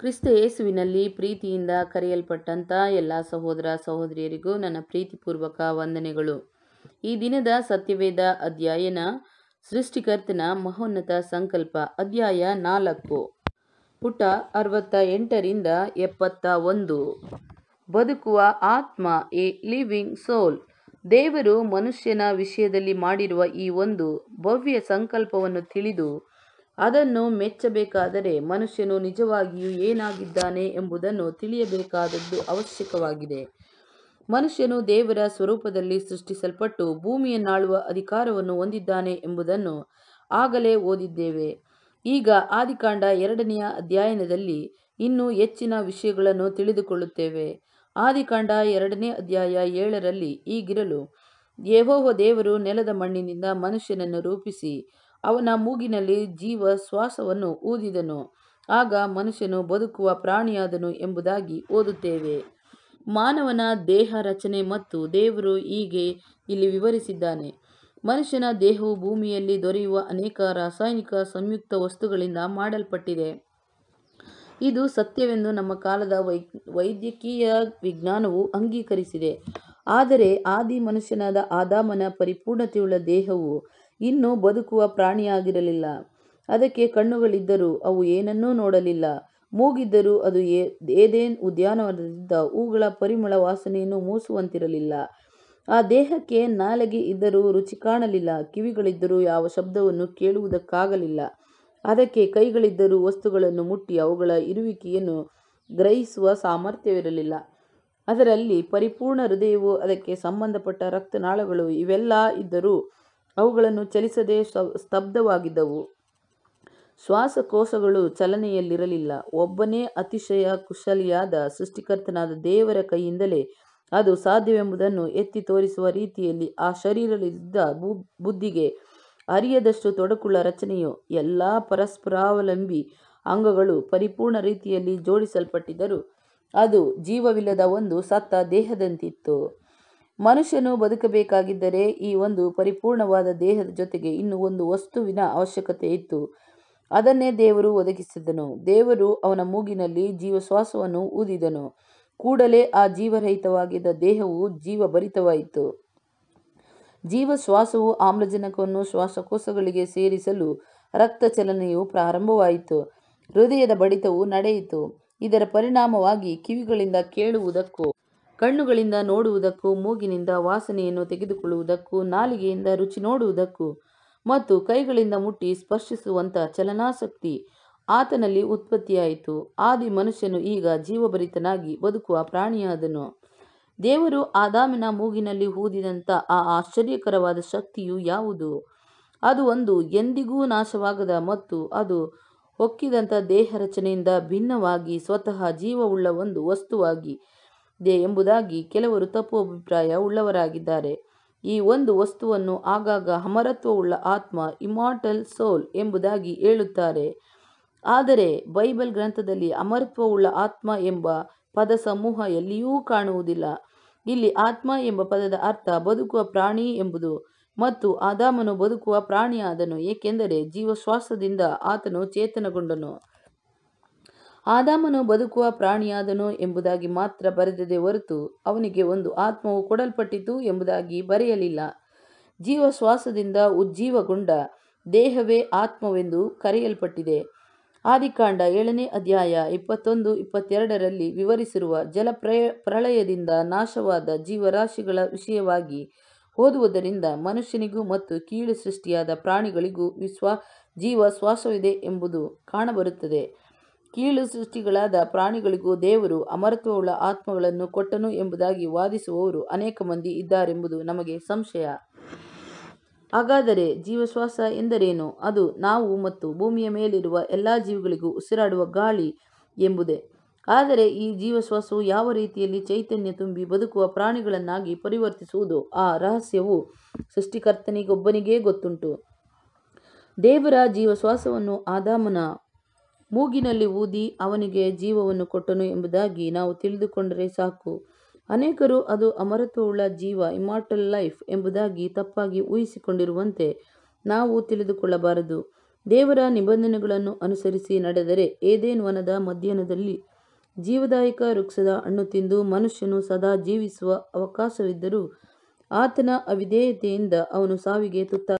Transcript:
ಕ್ರಿಸ್ತ ಯೇಸುವಿನಲ್ಲಿ ಪ್ರೀತಿಯಿಂದ ಕರೆಯಲ್ಪಟ್ಟಂಥ ಎಲ್ಲ ಸಹೋದರ ಸಹೋದರಿಯರಿಗೂ ನನ್ನ ಪ್ರೀತಿಪೂರ್ವಕ ವಂದನೆಗಳು ಈ ದಿನದ ಸತ್ಯವೇದ ಅಧ್ಯಯನ ಸೃಷ್ಟಿಕರ್ತನ ಮಹೋನ್ನತ ಸಂಕಲ್ಪ ಅಧ್ಯಾಯ ನಾಲ್ಕು ಪುಟ ಅರವತ್ತ ಎಂಟರಿಂದ ಎಪ್ಪತ್ತ ಒಂದು ಬದುಕುವ ಆತ್ಮ ಎ ಲಿವಿಂಗ್ ಸೋಲ್ ದೇವರು ಮನುಷ್ಯನ ವಿಷಯದಲ್ಲಿ ಮಾಡಿರುವ ಈ ಒಂದು ಭವ್ಯ ಸಂಕಲ್ಪವನ್ನು ತಿಳಿದು ಅದನ್ನು ಮೆಚ್ಚಬೇಕಾದರೆ ಮನುಷ್ಯನು ನಿಜವಾಗಿಯೂ ಏನಾಗಿದ್ದಾನೆ ಎಂಬುದನ್ನು ತಿಳಿಯಬೇಕಾದದ್ದು ಅವಶ್ಯಕವಾಗಿದೆ ಮನುಷ್ಯನು ದೇವರ ಸ್ವರೂಪದಲ್ಲಿ ಸೃಷ್ಟಿಸಲ್ಪಟ್ಟು ಭೂಮಿಯನ್ನಾಳುವ ಅಧಿಕಾರವನ್ನು ಹೊಂದಿದ್ದಾನೆ ಎಂಬುದನ್ನು ಆಗಲೇ ಓದಿದ್ದೇವೆ ಈಗ ಆದಿಕಾಂಡ ಎರಡನೆಯ ಅಧ್ಯಯನದಲ್ಲಿ ಇನ್ನೂ ಹೆಚ್ಚಿನ ವಿಷಯಗಳನ್ನು ತಿಳಿದುಕೊಳ್ಳುತ್ತೇವೆ ಆದಿಕಾಂಡ ಎರಡನೇ ಅಧ್ಯಾಯ ಏಳರಲ್ಲಿ ಈಗಿರಲು ಯಹೋಹ ದೇವರು ನೆಲದ ಮಣ್ಣಿನಿಂದ ಮನುಷ್ಯನನ್ನು ರೂಪಿಸಿ ಅವನ ಮೂಗಿನಲ್ಲಿ ಜೀವ ಶ್ವಾಸವನ್ನು ಊದಿದನು ಆಗ ಮನುಷ್ಯನು ಬದುಕುವ ಪ್ರಾಣಿಯಾದನು ಎಂಬುದಾಗಿ ಓದುತ್ತೇವೆ ಮಾನವನ ದೇಹ ರಚನೆ ಮತ್ತು ದೇವರು ಹೀಗೆ ಇಲ್ಲಿ ವಿವರಿಸಿದ್ದಾನೆ ಮನುಷ್ಯನ ದೇಹವು ಭೂಮಿಯಲ್ಲಿ ದೊರೆಯುವ ಅನೇಕ ರಾಸಾಯನಿಕ ಸಂಯುಕ್ತ ವಸ್ತುಗಳಿಂದ ಮಾಡಲ್ಪಟ್ಟಿದೆ ಇದು ಸತ್ಯವೆಂದು ನಮ್ಮ ಕಾಲದ ವೈ ವೈದ್ಯಕೀಯ ವಿಜ್ಞಾನವು ಅಂಗೀಕರಿಸಿದೆ ಆದರೆ ಆದಿ ಮನುಷ್ಯನಾದ ಆದಾಮನ ಪರಿಪೂರ್ಣತೆಯುಳ್ಳ ದೇಹವು ಇನ್ನು ಬದುಕುವ ಪ್ರಾಣಿಯಾಗಿರಲಿಲ್ಲ ಅದಕ್ಕೆ ಕಣ್ಣುಗಳಿದ್ದರೂ ಅವು ಏನನ್ನೂ ನೋಡಲಿಲ್ಲ ಮೂಗಿದ್ದರೂ ಅದು ಏದೆನ್ ಉದ್ಯಾನವನದಿಂದ ಹೂಗಳ ಪರಿಮಳ ವಾಸನೆಯನ್ನು ಮೂಸುವಂತಿರಲಿಲ್ಲ ಆ ದೇಹಕ್ಕೆ ನಾಲಗೆ ಇದ್ದರೂ ರುಚಿ ಕಾಣಲಿಲ್ಲ ಕಿವಿಗಳಿದ್ದರೂ ಯಾವ ಶಬ್ದವನ್ನು ಕೇಳುವುದಕ್ಕಾಗಲಿಲ್ಲ ಅದಕ್ಕೆ ಕೈಗಳಿದ್ದರೂ ವಸ್ತುಗಳನ್ನು ಮುಟ್ಟಿ ಅವುಗಳ ಇರುವಿಕೆಯನ್ನು ಗ್ರಹಿಸುವ ಸಾಮರ್ಥ್ಯವಿರಲಿಲ್ಲ ಅದರಲ್ಲಿ ಪರಿಪೂರ್ಣ ಹೃದಯವು ಅದಕ್ಕೆ ಸಂಬಂಧಪಟ್ಟ ರಕ್ತನಾಳಗಳು ಇವೆಲ್ಲ ಇದ್ದರೂ ಅವುಗಳನ್ನು ಚಲಿಸದೆ ಸ್ತಬ್ಧವಾಗಿದ್ದವು ಶ್ವಾಸಕೋಶಗಳು ಚಲನೆಯಲ್ಲಿರಲಿಲ್ಲ ಒಬ್ಬನೇ ಅತಿಶಯ ಕುಶಲಿಯಾದ ಸೃಷ್ಟಿಕರ್ತನಾದ ದೇವರ ಕೈಯಿಂದಲೇ ಅದು ಸಾಧ್ಯವೆಂಬುದನ್ನು ಎತ್ತಿ ತೋರಿಸುವ ರೀತಿಯಲ್ಲಿ ಆ ಶರೀರದಿದ್ದ ಬು ಬುದ್ಧಿಗೆ ಅರಿಯದಷ್ಟು ತೊಡಕುಳ್ಳ ರಚನೆಯು ಎಲ್ಲ ಪರಸ್ಪರಾವಲಂಬಿ ಅಂಗಗಳು ಪರಿಪೂರ್ಣ ರೀತಿಯಲ್ಲಿ ಜೋಡಿಸಲ್ಪಟ್ಟಿದ್ದರೂ ಅದು ಜೀವವಿಲ್ಲದ ಒಂದು ಸತ್ತ ದೇಹದಂತಿತ್ತು ಮನುಷ್ಯನು ಬದುಕಬೇಕಾಗಿದ್ದರೆ ಈ ಒಂದು ಪರಿಪೂರ್ಣವಾದ ದೇಹದ ಜೊತೆಗೆ ಇನ್ನು ಒಂದು ವಸ್ತುವಿನ ಅವಶ್ಯಕತೆ ಇತ್ತು ಅದನ್ನೇ ದೇವರು ಒದಗಿಸಿದನು ದೇವರು ಅವನ ಮೂಗಿನಲ್ಲಿ ಜೀವಶ್ವಾಸವನ್ನು ಊದಿದನು ಕೂಡಲೇ ಆ ಜೀವರಹಿತವಾಗಿದ್ದ ದೇಹವು ಜೀವಭರಿತವಾಯಿತು ಜೀವಶ್ವಾಸವು ಆಮ್ಲಜನಕವನ್ನು ಶ್ವಾಸಕೋಶಗಳಿಗೆ ಸೇರಿಸಲು ರಕ್ತ ಚಲನೆಯು ಪ್ರಾರಂಭವಾಯಿತು ಹೃದಯದ ಬಡಿತವು ನಡೆಯಿತು ಇದರ ಪರಿಣಾಮವಾಗಿ ಕಿವಿಗಳಿಂದ ಕೇಳುವುದಕ್ಕೂ ಕಣ್ಣುಗಳಿಂದ ನೋಡುವುದಕ್ಕೂ ಮೂಗಿನಿಂದ ವಾಸನೆಯನ್ನು ತೆಗೆದುಕೊಳ್ಳುವುದಕ್ಕೂ ನಾಲಿಗೆಯಿಂದ ರುಚಿ ನೋಡುವುದಕ್ಕೂ ಮತ್ತು ಕೈಗಳಿಂದ ಮುಟ್ಟಿ ಸ್ಪರ್ಶಿಸುವಂಥ ಚಲನಾಸಕ್ತಿ ಆತನಲ್ಲಿ ಉತ್ಪತ್ತಿಯಾಯಿತು ಆದಿ ಮನುಷ್ಯನು ಈಗ ಜೀವಭರಿತನಾಗಿ ಬದುಕುವ ಪ್ರಾಣಿಯಾದನು ದೇವರು ಆದಾಮಿನ ಮೂಗಿನಲ್ಲಿ ಹೂದಿದಂಥ ಆ ಆಶ್ಚರ್ಯಕರವಾದ ಶಕ್ತಿಯು ಯಾವುದು ಅದು ಒಂದು ಎಂದಿಗೂ ನಾಶವಾಗದ ಮತ್ತು ಅದು ಹೊಕ್ಕಿದಂಥ ದೇಹ ರಚನೆಯಿಂದ ಭಿನ್ನವಾಗಿ ಸ್ವತಃ ಜೀವವುಳ್ಳ ಒಂದು ವಸ್ತುವಾಗಿ ದೆ ಎಂಬುದಾಗಿ ಕೆಲವರು ತಪ್ಪು ಅಭಿಪ್ರಾಯ ಉಳ್ಳವರಾಗಿದ್ದಾರೆ ಈ ಒಂದು ವಸ್ತುವನ್ನು ಆಗಾಗ ಅಮರತ್ವವುಳ್ಳ ಆತ್ಮ ಇಮಾರ್ಟಲ್ ಸೋಲ್ ಎಂಬುದಾಗಿ ಹೇಳುತ್ತಾರೆ ಆದರೆ ಬೈಬಲ್ ಗ್ರಂಥದಲ್ಲಿ ಅಮರತ್ವವುಳ್ಳ ಆತ್ಮ ಎಂಬ ಪದ ಸಮೂಹ ಎಲ್ಲಿಯೂ ಕಾಣುವುದಿಲ್ಲ ಇಲ್ಲಿ ಆತ್ಮ ಎಂಬ ಪದದ ಅರ್ಥ ಬದುಕುವ ಪ್ರಾಣಿ ಎಂಬುದು ಮತ್ತು ಆದಾಮನು ಬದುಕುವ ಪ್ರಾಣಿಯಾದನು ಏಕೆಂದರೆ ಜೀವಶ್ವಾಸದಿಂದ ಆತನು ಚೇತನಗೊಂಡನು ಆದಾಮನು ಬದುಕುವ ಪ್ರಾಣಿಯಾದನು ಎಂಬುದಾಗಿ ಮಾತ್ರ ಬರೆದಿದೆ ಹೊರತು ಅವನಿಗೆ ಒಂದು ಆತ್ಮವು ಕೊಡಲ್ಪಟ್ಟಿತು ಎಂಬುದಾಗಿ ಬರೆಯಲಿಲ್ಲ ಜೀವಶ್ವಾಸದಿಂದ ಉಜ್ಜೀವಗೊಂಡ ದೇಹವೇ ಆತ್ಮವೆಂದು ಕರೆಯಲ್ಪಟ್ಟಿದೆ ಆದಿಕಾಂಡ ಏಳನೇ ಅಧ್ಯಾಯ ಇಪ್ಪತ್ತೊಂದು ಇಪ್ಪತ್ತೆರಡರಲ್ಲಿ ವಿವರಿಸಿರುವ ಜಲಪ್ರಯ ಪ್ರಳಯದಿಂದ ನಾಶವಾದ ಜೀವರಾಶಿಗಳ ವಿಷಯವಾಗಿ ಓದುವುದರಿಂದ ಮನುಷ್ಯನಿಗೂ ಮತ್ತು ಕೀಳು ಸೃಷ್ಟಿಯಾದ ಪ್ರಾಣಿಗಳಿಗೂ ವಿಶ್ವ ಜೀವ ಶ್ವಾಸವಿದೆ ಎಂಬುದು ಕಾಣಬರುತ್ತದೆ ಕೀಳು ಸೃಷ್ಟಿಗಳಾದ ಪ್ರಾಣಿಗಳಿಗೂ ದೇವರು ಅಮರತ್ವವುಳ್ಳ ಆತ್ಮಗಳನ್ನು ಕೊಟ್ಟನು ಎಂಬುದಾಗಿ ವಾದಿಸುವವರು ಅನೇಕ ಮಂದಿ ಇದ್ದಾರೆಂಬುದು ನಮಗೆ ಸಂಶಯ ಹಾಗಾದರೆ ಜೀವಶ್ವಾಸ ಎಂದರೇನು ಅದು ನಾವು ಮತ್ತು ಭೂಮಿಯ ಮೇಲಿರುವ ಎಲ್ಲ ಜೀವಿಗಳಿಗೂ ಉಸಿರಾಡುವ ಗಾಳಿ ಎಂಬುದೇ ಆದರೆ ಈ ಜೀವಶ್ವಾಸವು ಯಾವ ರೀತಿಯಲ್ಲಿ ಚೈತನ್ಯ ತುಂಬಿ ಬದುಕುವ ಪ್ರಾಣಿಗಳನ್ನಾಗಿ ಪರಿವರ್ತಿಸುವುದು ಆ ರಹಸ್ಯವು ಸೃಷ್ಟಿಕರ್ತನಿಗೊಬ್ಬನಿಗೇ ಗೊತ್ತುಂಟು ದೇವರ ಜೀವಶ್ವಾಸವನ್ನು ಆದಾಮನ ಮೂಗಿನಲ್ಲಿ ಊದಿ ಅವನಿಗೆ ಜೀವವನ್ನು ಕೊಟ್ಟನು ಎಂಬುದಾಗಿ ನಾವು ತಿಳಿದುಕೊಂಡರೆ ಸಾಕು ಅನೇಕರು ಅದು ಅಮರತ್ವವುಳ್ಳ ಜೀವ ಇಮಾರ್ಟಲ್ ಲೈಫ್ ಎಂಬುದಾಗಿ ತಪ್ಪಾಗಿ ಊಹಿಸಿಕೊಂಡಿರುವಂತೆ ನಾವು ತಿಳಿದುಕೊಳ್ಳಬಾರದು ದೇವರ ನಿಬಂಧನೆಗಳನ್ನು ಅನುಸರಿಸಿ ನಡೆದರೆ ಏದೇನ್ ವನದ ಮಧ್ಯಾಹ್ನದಲ್ಲಿ ಜೀವದಾಯಕ ವೃಕ್ಷದ ಹಣ್ಣು ತಿಂದು ಮನುಷ್ಯನು ಸದಾ ಜೀವಿಸುವ ಅವಕಾಶವಿದ್ದರೂ ಆತನ ಅವಿಧೇಯತೆಯಿಂದ ಅವನು ಸಾವಿಗೆ ತುತ್ತ